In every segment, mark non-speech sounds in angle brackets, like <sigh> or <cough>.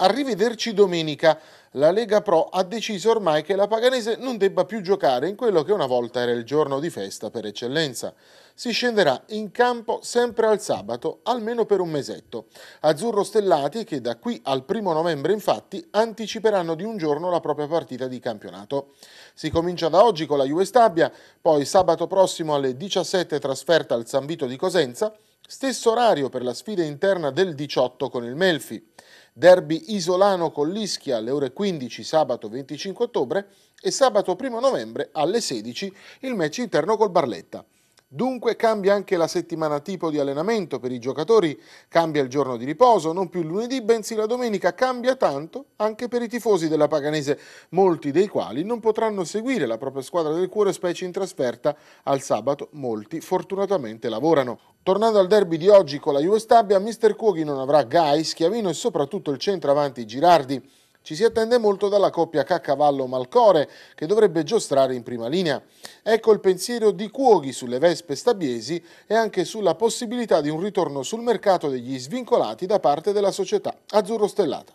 Arrivederci domenica. La Lega Pro ha deciso ormai che la Paganese non debba più giocare in quello che una volta era il giorno di festa per eccellenza. Si scenderà in campo sempre al sabato, almeno per un mesetto. Azzurro Stellati che da qui al primo novembre infatti anticiperanno di un giorno la propria partita di campionato. Si comincia da oggi con la Juve Stabia, poi sabato prossimo alle 17 trasferta al San Vito di Cosenza, Stesso orario per la sfida interna del 18 con il Melfi. Derby isolano con l'Ischia alle ore 15 sabato 25 ottobre e sabato 1 novembre alle 16 il match interno col Barletta. Dunque cambia anche la settimana tipo di allenamento per i giocatori, cambia il giorno di riposo, non più il lunedì bensì la domenica, cambia tanto anche per i tifosi della Paganese, molti dei quali non potranno seguire la propria squadra del cuore, specie in trasferta al sabato, molti fortunatamente lavorano. Tornando al derby di oggi con la Juve Stabia, Mr. Cuoghi non avrà Gai, Schiavino e soprattutto il centravanti Girardi. Ci si attende molto dalla coppia Caccavallo-Malcore, che dovrebbe giostrare in prima linea. Ecco il pensiero di Cuoghi sulle Vespe Stabiesi e anche sulla possibilità di un ritorno sul mercato degli svincolati da parte della società Azzurro Stellata.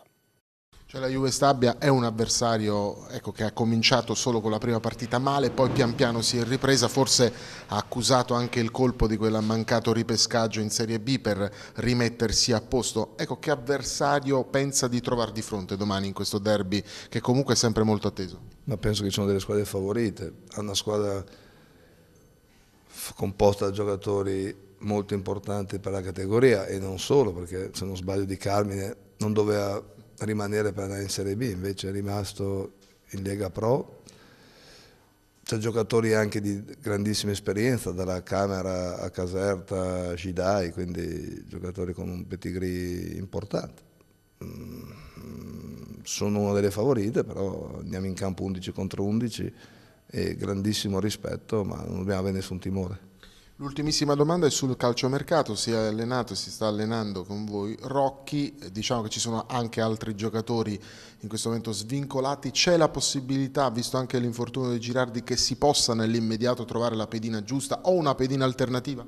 Cioè la Juve Stabia è un avversario ecco, che ha cominciato solo con la prima partita male, poi pian piano si è ripresa, forse ha accusato anche il colpo di quel mancato ripescaggio in Serie B per rimettersi a posto. Ecco, che avversario pensa di trovare di fronte domani in questo derby che comunque è sempre molto atteso? Ma penso che ci sono delle squadre favorite, ha una squadra composta da giocatori molto importanti per la categoria e non solo, perché se non sbaglio di Carmine non doveva rimanere per andare in Serie B, invece è rimasto in Lega Pro. C'è giocatori anche di grandissima esperienza, dalla Camera a Caserta a Gidai, quindi giocatori con un pedigree importante. Mm, sono una delle favorite, però andiamo in campo 11 contro 11 e grandissimo rispetto, ma non dobbiamo avere nessun timore. L'ultimissima domanda è sul calciomercato, si è allenato e si sta allenando con voi Rocchi, diciamo che ci sono anche altri giocatori in questo momento svincolati, c'è la possibilità, visto anche l'infortunio di Girardi, che si possa nell'immediato trovare la pedina giusta o una pedina alternativa?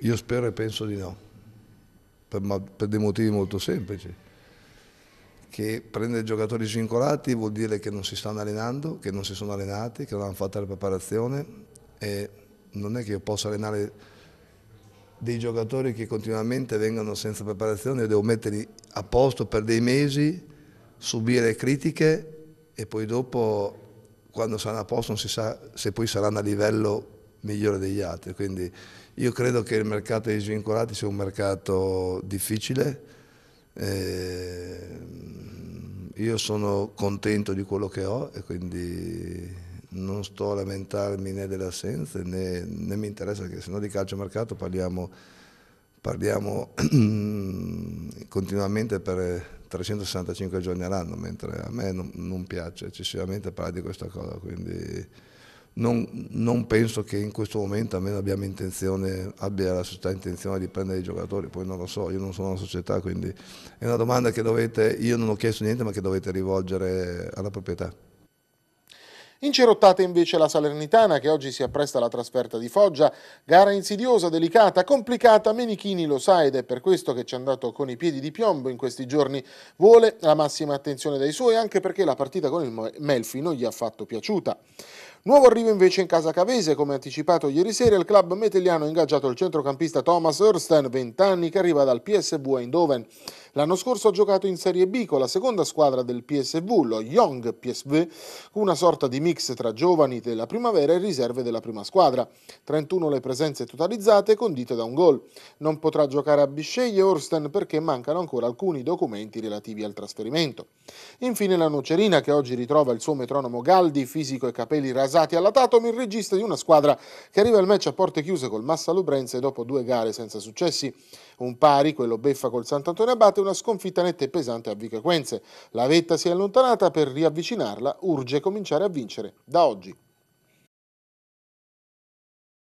Io spero e penso di no, per, ma, per dei motivi molto semplici, che prendere giocatori svincolati vuol dire che non si stanno allenando, che non si sono allenati, che non hanno fatto la preparazione e non è che io posso allenare dei giocatori che continuamente vengono senza preparazione, io devo metterli a posto per dei mesi, subire critiche e poi dopo quando saranno a posto non si sa se poi saranno a livello migliore degli altri. Quindi io credo che il mercato dei svincolati sia un mercato difficile. Eh, io sono contento di quello che ho e quindi non sto a lamentarmi né delle assenze né, né mi interessa perché se no di calcio calciomercato parliamo, parliamo <clears throat> continuamente per 365 giorni all'anno, mentre a me non, non piace eccessivamente parlare di questa cosa, quindi non, non, penso che in questo momento almeno abbiamo intenzione, abbia la società intenzione di prendere i giocatori, poi non lo so, io non sono una società, quindi è una domanda che dovete, io non ho chiesto niente ma che dovete rivolgere alla proprietà. Incerottata invece la Salernitana che oggi si appresta alla trasferta di Foggia, gara insidiosa, delicata, complicata, Menichini lo sa ed è per questo che ci è andato con i piedi di piombo in questi giorni, vuole la massima attenzione dai suoi anche perché la partita con il Melfi non gli ha fatto piaciuta. Nuovo arrivo invece in casa cavese, come anticipato ieri sera, il club metelliano ha ingaggiato il centrocampista Thomas Örsten, 20 anni, che arriva dal PSV Eindhoven. L'anno scorso ha giocato in Serie B con la seconda squadra del PSV, lo Young PSV, una sorta di mix tra giovani della primavera e riserve della prima squadra. 31 le presenze totalizzate condite da un gol. Non potrà giocare a Bisceglie Orsten perché mancano ancora alcuni documenti relativi al trasferimento. Infine la Nocerina che oggi ritrova il suo metronomo Galdi, fisico e capelli rasati Rosati alla Tatom, il regista di una squadra che arriva al match a porte chiuse col Massa Lubrense dopo due gare senza successi. Un pari, quello beffa col Sant'Antonio Abate, una sconfitta netta e pesante a Vicaquenze. La vetta si è allontanata, per riavvicinarla urge cominciare a vincere da oggi.